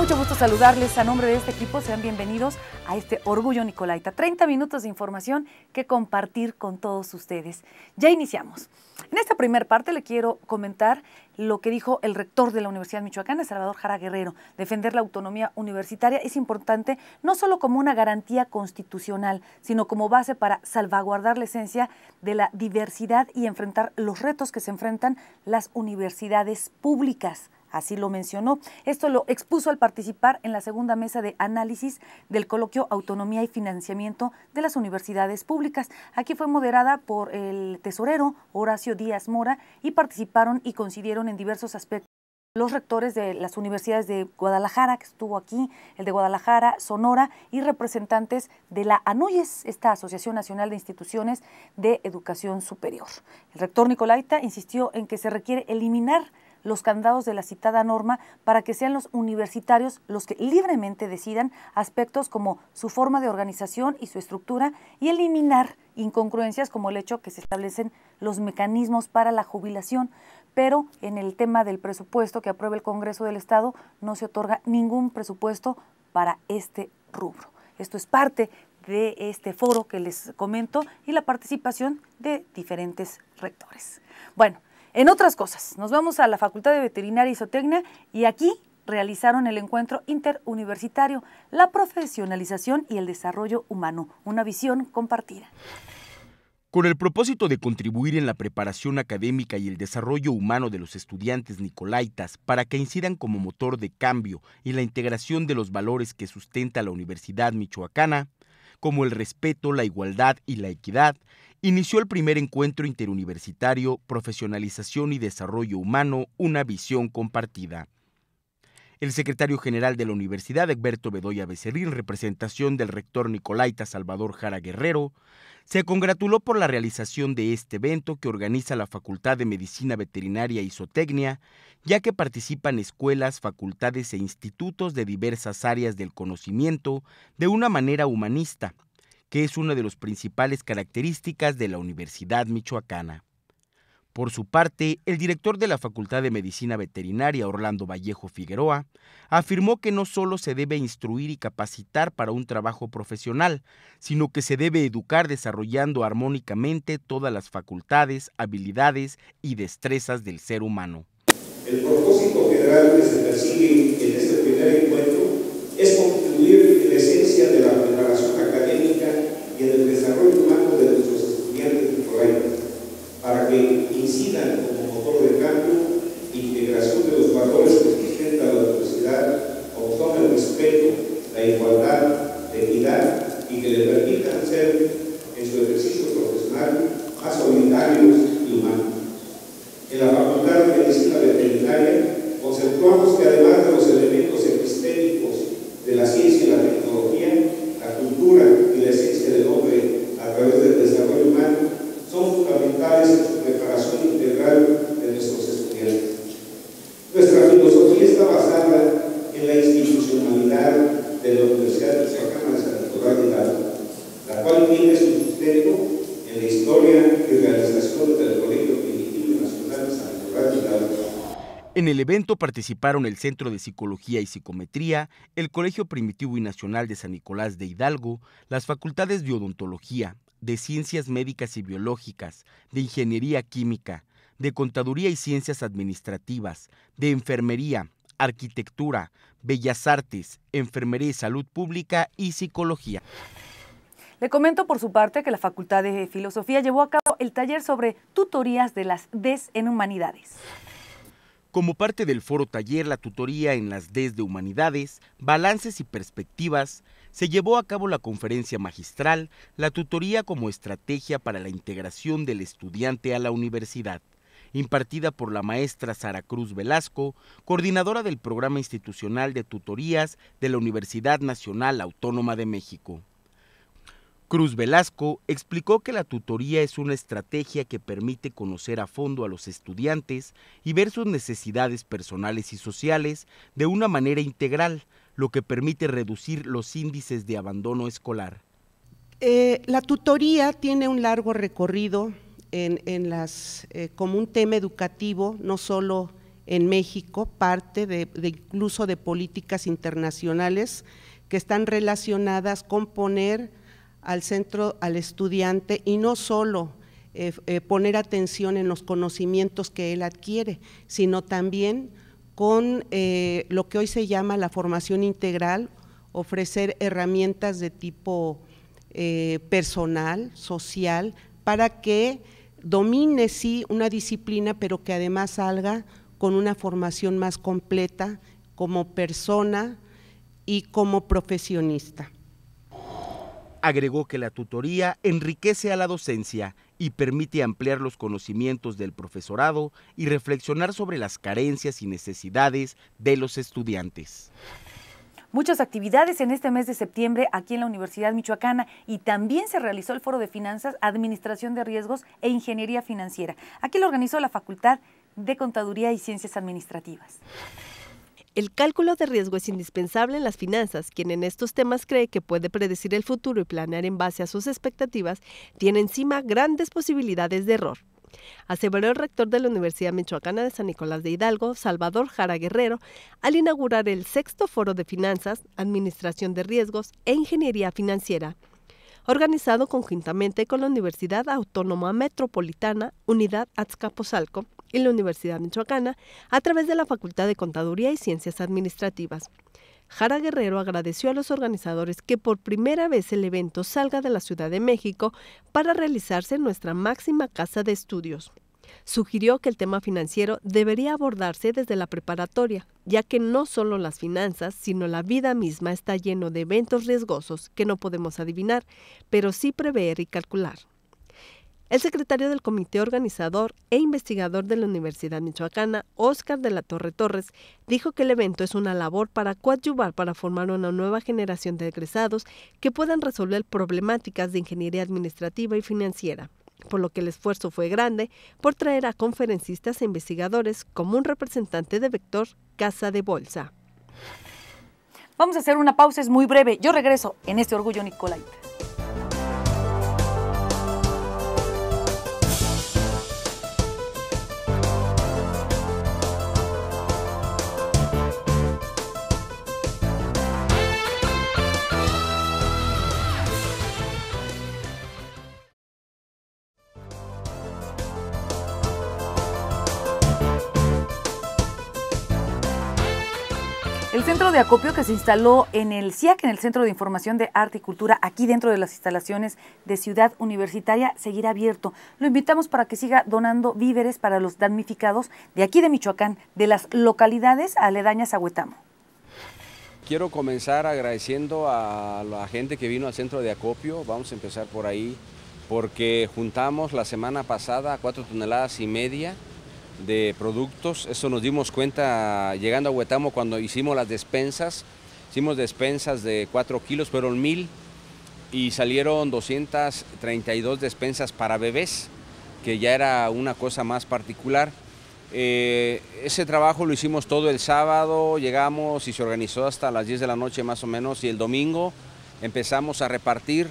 mucho gusto saludarles. A nombre de este equipo, sean bienvenidos a este Orgullo Nicolaita. 30 minutos de información que compartir con todos ustedes. Ya iniciamos. En esta primera parte le quiero comentar lo que dijo el rector de la Universidad Michoacana, Salvador Jara Guerrero. Defender la autonomía universitaria es importante no solo como una garantía constitucional, sino como base para salvaguardar la esencia de la diversidad y enfrentar los retos que se enfrentan las universidades públicas. Así lo mencionó. Esto lo expuso al participar en la segunda mesa de análisis del coloquio Autonomía y Financiamiento de las Universidades Públicas. Aquí fue moderada por el tesorero Horacio Díaz Mora y participaron y coincidieron en diversos aspectos los rectores de las universidades de Guadalajara, que estuvo aquí, el de Guadalajara, Sonora, y representantes de la ANUYES, esta Asociación Nacional de Instituciones de Educación Superior. El rector Nicolaita insistió en que se requiere eliminar los candados de la citada norma para que sean los universitarios los que libremente decidan aspectos como su forma de organización y su estructura y eliminar incongruencias como el hecho que se establecen los mecanismos para la jubilación, pero en el tema del presupuesto que aprueba el Congreso del Estado no se otorga ningún presupuesto para este rubro. Esto es parte de este foro que les comento y la participación de diferentes rectores. Bueno, en otras cosas, nos vamos a la Facultad de Veterinaria y y aquí realizaron el encuentro interuniversitario, la profesionalización y el desarrollo humano, una visión compartida. Con el propósito de contribuir en la preparación académica y el desarrollo humano de los estudiantes nicolaitas para que incidan como motor de cambio y la integración de los valores que sustenta la Universidad Michoacana, como el respeto, la igualdad y la equidad, inició el primer encuentro interuniversitario Profesionalización y Desarrollo Humano, una visión compartida. El secretario general de la Universidad, Egberto Bedoya Becerril, representación del rector Nicolaita Salvador Jara Guerrero, se congratuló por la realización de este evento que organiza la Facultad de Medicina Veterinaria y Zootecnia, ya que participan escuelas, facultades e institutos de diversas áreas del conocimiento de una manera humanista, que es una de las principales características de la Universidad Michoacana. Por su parte, el director de la Facultad de Medicina Veterinaria, Orlando Vallejo Figueroa, afirmó que no solo se debe instruir y capacitar para un trabajo profesional, sino que se debe educar desarrollando armónicamente todas las facultades, habilidades y destrezas del ser humano. El propósito en este primer encuentro es de la preparación académica y en el desarrollo humano de nuestros estudiantes y colegas, para que incidan como motor de cambio, integración de los valores que sustenta la universidad, obtengan el respeto, la igualdad, la equidad y que le permitan ser En el evento participaron el Centro de Psicología y Psicometría, el Colegio Primitivo y Nacional de San Nicolás de Hidalgo, las facultades de odontología, de ciencias médicas y biológicas, de ingeniería química, de contaduría y ciencias administrativas, de enfermería, arquitectura, bellas artes, enfermería y salud pública y psicología. Le comento por su parte que la Facultad de Filosofía llevó a cabo el taller sobre tutorías de las en Humanidades como parte del foro taller La tutoría en las DES de Humanidades, Balances y Perspectivas, se llevó a cabo la conferencia magistral La tutoría como estrategia para la integración del estudiante a la universidad, impartida por la maestra Sara Cruz Velasco, coordinadora del Programa Institucional de Tutorías de la Universidad Nacional Autónoma de México. Cruz Velasco explicó que la tutoría es una estrategia que permite conocer a fondo a los estudiantes y ver sus necesidades personales y sociales de una manera integral, lo que permite reducir los índices de abandono escolar. Eh, la tutoría tiene un largo recorrido en, las, eh, como un tema educativo, no solo en México, parte de incluso de políticas internacionales que están relacionadas con poner al centro, al estudiante y no solo eh, eh, poner atención en los conocimientos que él adquiere, sino también con eh, lo que hoy se llama la formación integral, ofrecer herramientas de tipo personal, social, para que domine sí una disciplina, pero que además salga con una formación más completa como persona y como profesionista. Agregó que la tutoría enriquece a la docencia y permite ampliar los conocimientos del profesorado y reflexionar sobre las carencias y necesidades de los estudiantes. Muchas actividades en este mes de septiembre aquí en la Universidad Michoacana y también se realizó el Foro de Finanzas, Administración de Riesgos e Ingeniería Financiera. Aquí lo organizó la Facultad de Contaduría y Ciencias Administrativas. El cálculo de riesgo es indispensable en las finanzas. Quien en estos temas cree que puede predecir el futuro y planear en base a sus expectativas, tiene encima grandes posibilidades de error. Aseveró el rector de la Universidad Michoacana de San Nicolás de Hidalgo, Salvador Jara Guerrero, al inaugurar el sexto foro de finanzas, administración de riesgos e ingeniería financiera, organizado conjuntamente con la Universidad Autónoma Metropolitana, Unidad Azcapotzalco, y la Universidad Michoacana a través de la Facultad de Contaduría y Ciencias Administrativas. Jara Guerrero agradeció a los organizadores que por primera vez el evento salga de la Ciudad de México para realizarse en nuestra máxima casa de estudios. Sugirió que el tema financiero debería abordarse desde la preparatoria, ya que no solo las finanzas, sino la vida misma está lleno de eventos riesgosos que no podemos adivinar, pero sí prever y calcular. El secretario del comité organizador e investigador de la Universidad Michoacana, Óscar de la Torre Torres, dijo que el evento es una labor para coadyuvar para formar una nueva generación de egresados que puedan resolver problemáticas de ingeniería administrativa y financiera, por lo que el esfuerzo fue grande por traer a conferencistas e investigadores como un representante de Vector Casa de Bolsa. Vamos a hacer una pausa, es muy breve. Yo regreso en este Orgullo Nicolaita. acopio que se instaló en el CIAC, en el Centro de Información de Arte y Cultura, aquí dentro de las instalaciones de Ciudad Universitaria, seguirá abierto. Lo invitamos para que siga donando víveres para los damnificados de aquí de Michoacán, de las localidades aledañas a Huetamo. Quiero comenzar agradeciendo a la gente que vino al centro de acopio. Vamos a empezar por ahí, porque juntamos la semana pasada cuatro toneladas y media de productos. Eso nos dimos cuenta llegando a Huetamo cuando hicimos las despensas. Hicimos despensas de 4 kilos, fueron mil y salieron 232 despensas para bebés, que ya era una cosa más particular. Eh, ese trabajo lo hicimos todo el sábado, llegamos y se organizó hasta las 10 de la noche más o menos y el domingo empezamos a repartir.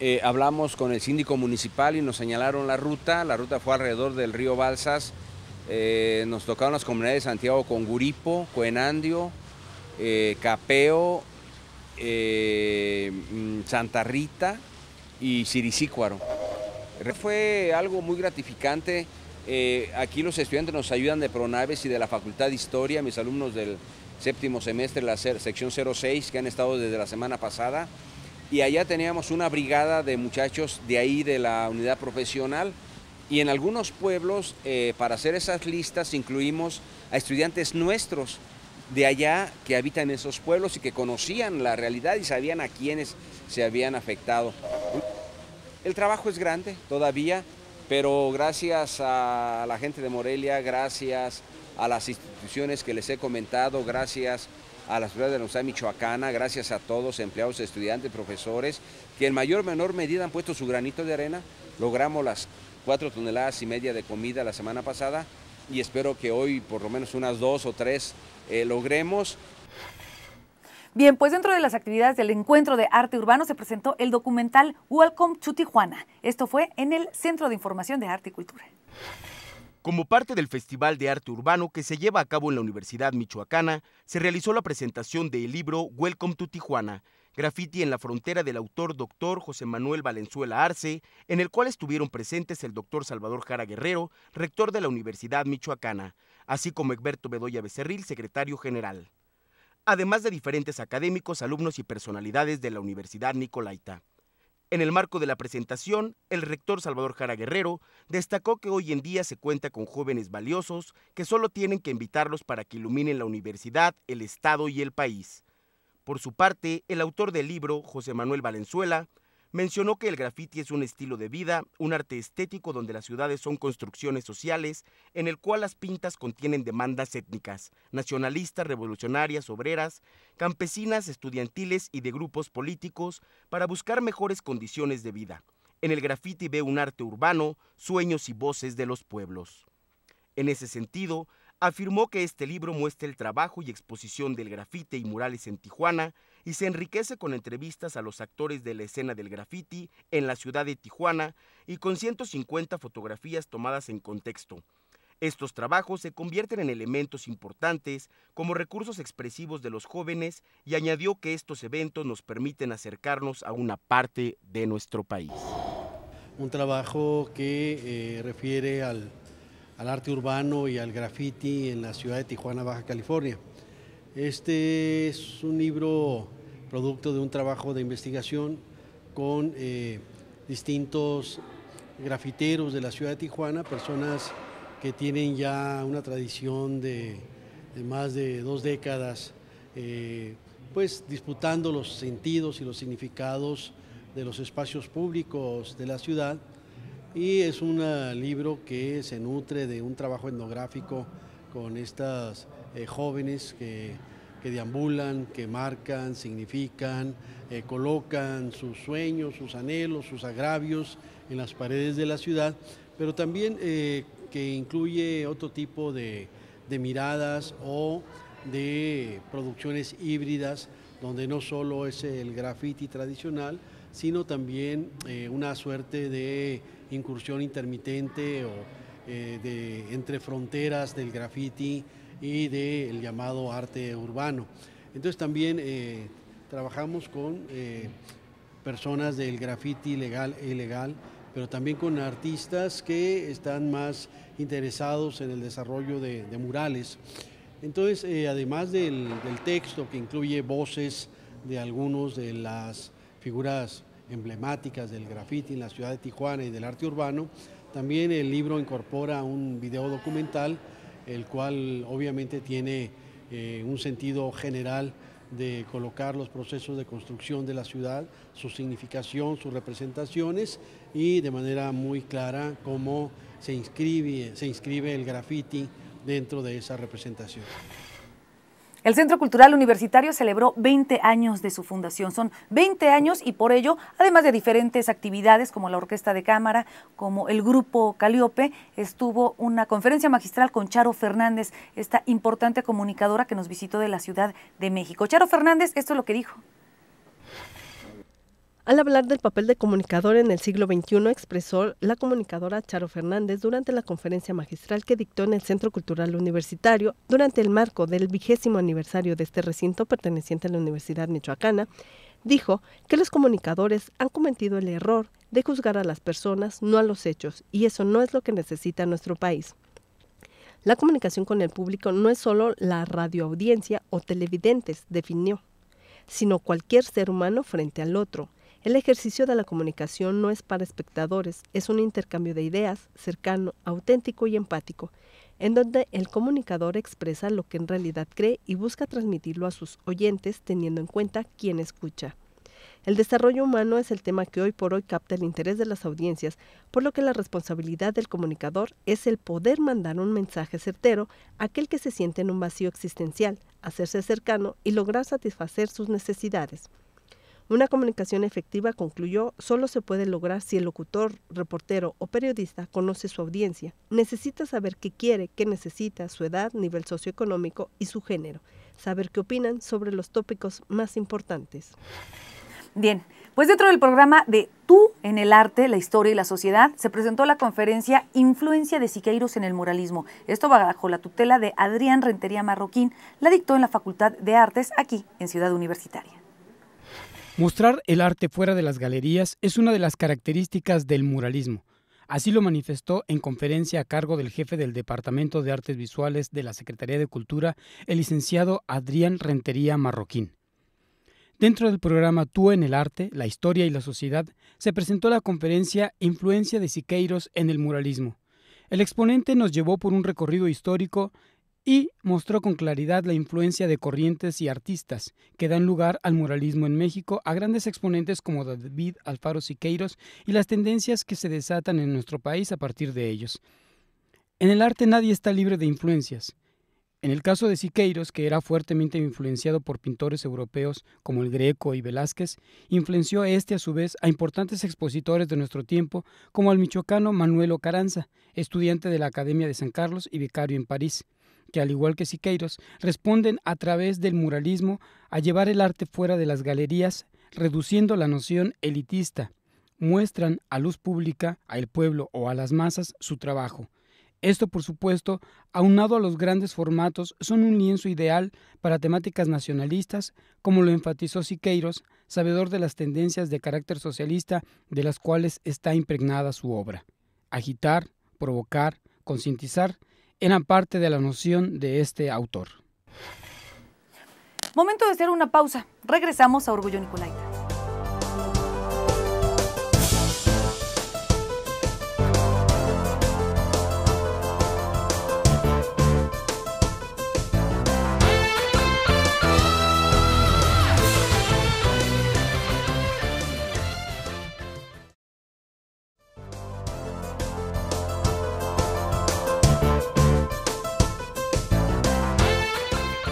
Eh, hablamos con el síndico municipal y nos señalaron la ruta. La ruta fue alrededor del río Balsas eh, nos tocaron las comunidades de Santiago con Guripo, Coenandio, eh, Capeo, eh, mm, Santa Rita y Siricícuaro. Fue algo muy gratificante. aquí los estudiantes nos ayudan de Pronaves y de la Facultad de Historia, mis alumnos del séptimo semestre, la sección 06, que han estado desde la semana pasada. Y allá teníamos una brigada de muchachos de ahí, de la unidad profesional, y en algunos pueblos, eh, para hacer esas listas, incluimos a estudiantes nuestros de allá que habitan en esos pueblos y que conocían la realidad y sabían a quiénes se habían afectado. El trabajo es grande todavía, pero gracias a la gente de Morelia, gracias a las instituciones que les he comentado, gracias a las ciudad de la Universidad Michoacana, gracias a todos, empleados, estudiantes, profesores, que en mayor o menor medida han puesto su granito de arena, logramos las cuatro toneladas y media de comida la semana pasada y espero que hoy por lo menos unas dos o tres eh, logremos. Bien, pues dentro de las actividades del encuentro de arte urbano se presentó el documental Welcome to Tijuana. Esto fue en el Centro de Información de Arte y Cultura. Como parte del Festival de Arte Urbano que se lleva a cabo en la Universidad Michoacana, se realizó la presentación del libro Welcome to Tijuana, Graffiti en la frontera del autor doctor José Manuel Valenzuela Arce, en el cual estuvieron presentes el doctor Salvador Jara Guerrero, rector de la Universidad Michoacana, así como Egberto Bedoya Becerril, secretario general. Además de diferentes académicos, alumnos y personalidades de la Universidad Nicolaita. En el marco de la presentación, el rector Salvador Jara Guerrero destacó que hoy en día se cuenta con jóvenes valiosos que solo tienen que invitarlos para que iluminen la universidad, el Estado y el país. Por su parte, el autor del libro, José Manuel Valenzuela, mencionó que el grafiti es un estilo de vida, un arte estético donde las ciudades son construcciones sociales, en el cual las pintas contienen demandas étnicas, nacionalistas, revolucionarias, obreras, campesinas, estudiantiles y de grupos políticos para buscar mejores condiciones de vida. En el grafiti ve un arte urbano, sueños y voces de los pueblos. En ese sentido, afirmó que este libro muestra el trabajo y exposición del grafite y murales en Tijuana y se enriquece con entrevistas a los actores de la escena del grafiti en la ciudad de Tijuana y con 150 fotografías tomadas en contexto. Estos trabajos se convierten en elementos importantes como recursos expresivos de los jóvenes y añadió que estos eventos nos permiten acercarnos a una parte de nuestro país. Un trabajo que eh, refiere al, al arte urbano y al graffiti en la ciudad de Tijuana, Baja California. Este es un libro producto de un trabajo de investigación con eh, distintos grafiteros de la ciudad de Tijuana, personas que tienen ya una tradición de, más de dos décadas, eh, pues disputando los sentidos y los significados de los espacios públicos de la ciudad y es un libro que se nutre de un trabajo etnográfico con estas eh, jóvenes que, deambulan, que marcan, significan, eh, colocan sus sueños, sus anhelos, sus agravios en las paredes de la ciudad, pero también eh, que incluye otro tipo de, miradas o de producciones híbridas donde no solo es el graffiti tradicional, sino también una suerte de incursión intermitente o eh, de entre fronteras del graffiti y del llamado arte urbano. Entonces también eh, trabajamos con eh, personas del graffiti legal e ilegal, pero también con artistas que están más interesados en el desarrollo de, murales. Entonces, además del, del, texto que incluye voces de algunos de las figuras emblemáticas del graffiti en la ciudad de Tijuana y del arte urbano. También el libro incorpora un video documental, el cual obviamente tiene eh, un sentido general de colocar los procesos de construcción de la ciudad, su significación, sus representaciones y de manera muy clara cómo se inscribe, se inscribe el graffiti dentro de esa representación. El Centro Cultural Universitario celebró 20 años de su fundación. Son 20 años y por ello, además de diferentes actividades como la Orquesta de Cámara, como el Grupo Caliope, estuvo una conferencia magistral con Charo Fernández, esta importante comunicadora que nos visitó de la Ciudad de México. Charo Fernández, esto es lo que dijo. Al hablar del papel de comunicador en el siglo XXI, expresó la comunicadora Charo Fernández durante la conferencia magistral que dictó en el Centro Cultural Universitario durante el marco del vigésimo aniversario de este recinto perteneciente a la Universidad Michoacana. Dijo que los comunicadores han cometido el error de juzgar a las personas, no a los hechos, y eso no es lo que necesita nuestro país. La comunicación con el público no es solo la radioaudiencia o televidentes, definió, sino cualquier ser humano frente al otro el ejercicio de la comunicación no es para espectadores, es un intercambio de ideas cercano, auténtico y empático, en donde el comunicador expresa lo que en realidad cree y busca transmitirlo a sus oyentes teniendo en cuenta quién escucha. El desarrollo humano es el tema que hoy por hoy capta el interés de las audiencias, por lo que la responsabilidad del comunicador es el poder mandar un mensaje certero a aquel que se siente en un vacío existencial, hacerse cercano y lograr satisfacer sus necesidades. Una comunicación efectiva, concluyó, solo se puede lograr si el locutor, reportero o periodista conoce su audiencia. Necesita saber qué quiere, qué necesita, su edad, nivel socioeconómico y su género. Saber qué opinan sobre los tópicos más importantes. Bien, pues dentro del programa de Tú en el arte, la historia y la sociedad, se presentó la conferencia Influencia de Siqueiros en el muralismo. Esto bajo la tutela de Adrián Rentería Marroquín, la dictó en la Facultad de Artes aquí en Ciudad Universitaria. Mostrar el arte fuera de las galerías es una de las características del muralismo. Así lo manifestó en conferencia a cargo del jefe del Departamento de Artes Visuales de la Secretaría de Cultura, el licenciado Adrián Rentería Marroquín. Dentro del programa Tú en el Arte, la Historia y la Sociedad, se presentó la conferencia Influencia de Siqueiros en el Muralismo. El exponente nos llevó por un recorrido histórico y mostró con claridad la influencia de corrientes y artistas que dan lugar al muralismo en México a grandes exponentes como David Alfaro Siqueiros y las tendencias que se desatan en nuestro país a partir de ellos. En el arte nadie está libre de influencias. En el caso de Siqueiros, que era fuertemente influenciado por pintores europeos como el Greco y Velázquez, influenció a este a su vez a importantes expositores de nuestro tiempo como al michoacano Manuel Caranza, estudiante de la Academia de San Carlos y vicario en París que al igual que Siqueiros, responden a través del muralismo a llevar el arte fuera de las galerías, reduciendo la noción elitista. Muestran a luz pública, al pueblo o a las masas su trabajo. Esto, por supuesto, aunado a los grandes formatos, son un lienzo ideal para temáticas nacionalistas, como lo enfatizó Siqueiros, sabedor de las tendencias de carácter socialista de las cuales está impregnada su obra. Agitar, provocar, concientizar era parte de la noción de este autor. Momento de hacer una pausa. Regresamos a Orgullo Nicolaita.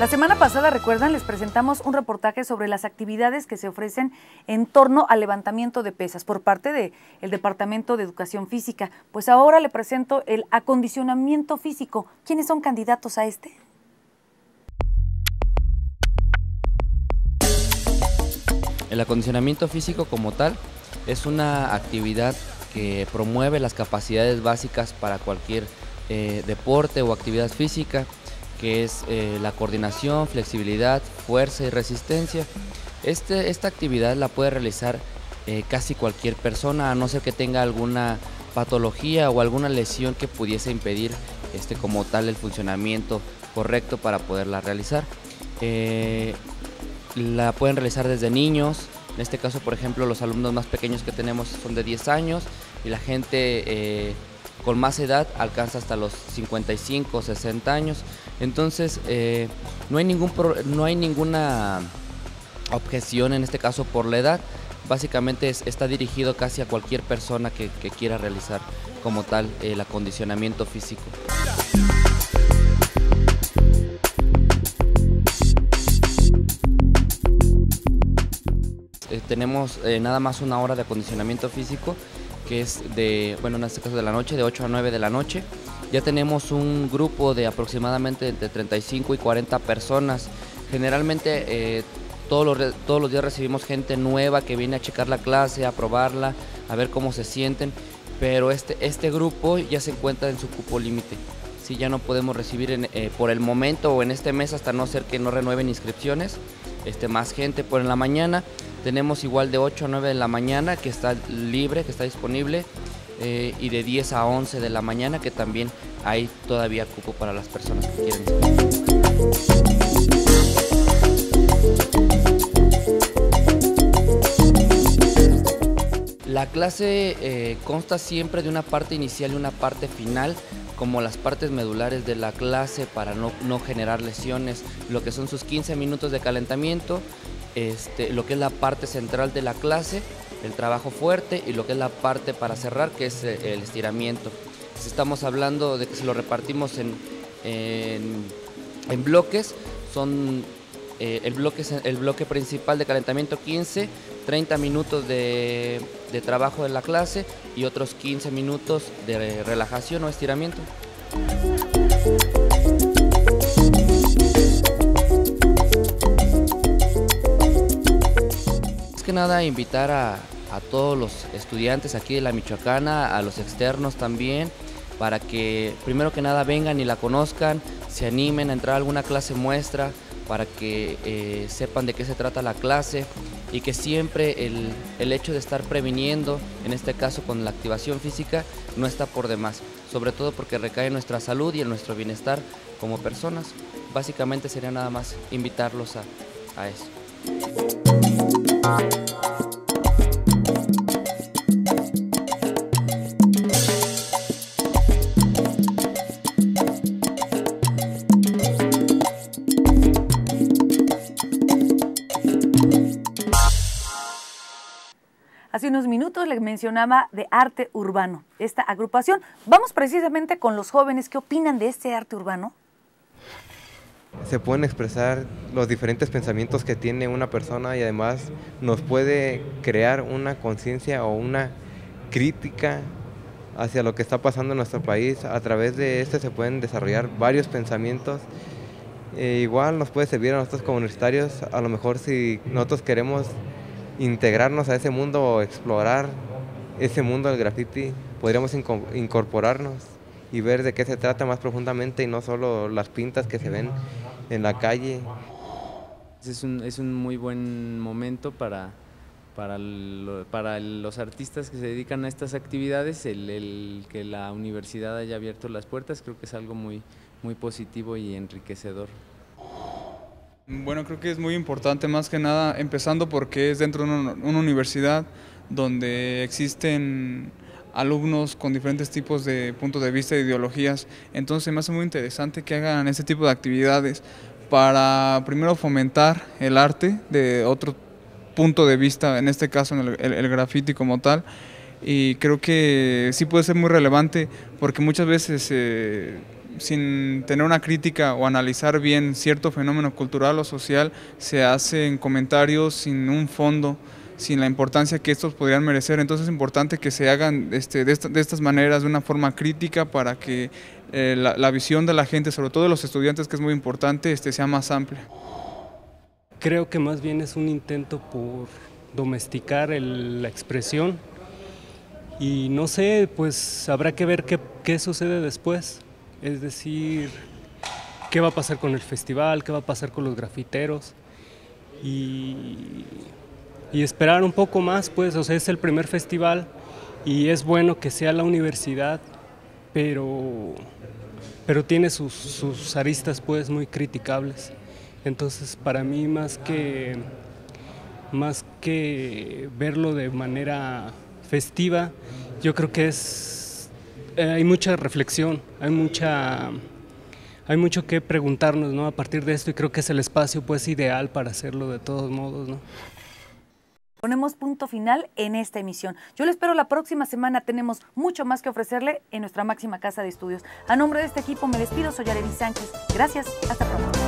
La semana pasada, recuerdan, les presentamos un reportaje sobre las actividades que se ofrecen en torno al levantamiento de pesas por parte del Departamento de Educación Física. Pues ahora le presento el acondicionamiento físico. ¿Quiénes son candidatos a este? El acondicionamiento físico como tal es una actividad que promueve las capacidades básicas para cualquier eh, deporte o actividad física que es eh, la coordinación, flexibilidad, fuerza y resistencia. Este, esta actividad la puede realizar eh, casi cualquier persona, a no ser que tenga alguna patología o alguna lesión que pudiese impedir este, como tal el funcionamiento correcto para poderla realizar. Eh, la pueden realizar desde niños, en este caso por ejemplo los alumnos más pequeños que tenemos son de 10 años y la gente con más edad alcanza hasta los 55 o 60 años. Entonces, eh, no, hay ningún no hay ninguna objeción en este caso por la edad. Básicamente está dirigido casi a cualquier persona que, quiera realizar como tal el acondicionamiento físico. Eh, tenemos eh, nada más una hora de acondicionamiento físico que es de, bueno, en este caso de la noche, de 8 a 9 de la noche. Ya tenemos un grupo de aproximadamente entre 35 y 40 personas. Generalmente eh, todos, los, todos los días recibimos gente nueva que viene a checar la clase, a probarla, a ver cómo se sienten, pero este, este grupo ya se encuentra en su cupo límite. Si ya no podemos recibir eh, por el momento o en este mes hasta no ser que no renueven inscripciones, este, más gente por en la mañana. Tenemos igual de 8 a 9 de la mañana que está libre, que está disponible, eh, y de 10 a 11 de la mañana que también hay todavía cupo para las personas que quieren. La clase eh, consta siempre de una parte inicial y una parte final, como las partes medulares de la clase para no, no generar lesiones, lo que son sus 15 minutos de calentamiento, este, lo que es la parte central de la clase, el trabajo fuerte y lo que es la parte para cerrar, que es eh, el estiramiento. estamos hablando de que se lo repartimos en, en, bloques, son eh, el, bloque, el bloque principal de calentamiento 15, 30 minutos de, de trabajo de la clase y otros 15 minutos de relajación o estiramiento. nada invitar a, todos los estudiantes aquí de la Michoacana, a los externos también, para que primero que nada vengan y la conozcan, se animen a entrar a alguna clase muestra, para que eh, sepan de qué se trata la clase y que siempre el, hecho de estar previniendo, en este caso con la activación física, no está por demás, sobre todo porque recae en nuestra salud y en nuestro bienestar como personas. Básicamente sería nada más invitarlos a eso. Hace unos minutos les mencionaba de arte urbano, esta agrupación. Vamos precisamente con los jóvenes, ¿qué opinan de este arte urbano? se pueden expresar los diferentes pensamientos que tiene una persona y además nos puede crear una conciencia o una crítica hacia lo que está pasando en nuestro país. A través de este se pueden desarrollar varios pensamientos. E igual nos puede servir a nosotros como universitarios, a lo mejor si nosotros queremos integrarnos a ese mundo o explorar ese mundo del graffiti, podríamos incorporarnos y ver de qué se trata más profundamente y no solo las pintas que se ven en la calle. Es un, es un muy buen momento para, para, los artistas que se dedican a estas actividades, el, que la universidad haya abierto las puertas creo que es algo muy, muy positivo y enriquecedor. Bueno, creo que es muy importante más que nada, empezando porque es dentro de una universidad donde existen alumnos con diferentes tipos de puntos de vista e ideologías. Entonces me hace muy interesante que hagan este tipo de actividades para primero fomentar el arte de otro punto de vista, en este caso en el, el, graffiti como tal. Y creo que sí puede ser muy relevante porque muchas veces... Eh, sin tener una crítica o analizar bien cierto fenómeno cultural o social, se hacen comentarios sin un fondo sin la importancia que estos podrían merecer. Entonces es importante que se hagan este, de, estas maneras, de una forma crítica, para que eh, la, visión de la gente, sobre todo de los estudiantes, que es muy importante, este, sea más amplia. Creo que más bien es un intento por domesticar la expresión y no sé, pues habrá que ver qué, qué sucede después. Es decir, qué va a pasar con el festival, qué va a pasar con los grafiteros. Y y esperar un poco más, pues, o sea, es el primer festival y es bueno que sea la universidad, pero, pero tiene sus, aristas, pues, muy criticables. Entonces, para mí, más que, más que verlo de manera festiva, yo creo que es, eh, hay mucha reflexión, hay mucha hay mucho que preguntarnos ¿no? a partir de esto y creo que es el espacio pues ideal para hacerlo de todos modos. ¿no? ponemos punto final en esta emisión. Yo le espero la próxima semana, tenemos mucho más que ofrecerle en nuestra máxima casa de estudios. A nombre de este equipo me despido, soy Arely Sánchez. Gracias, hasta pronto.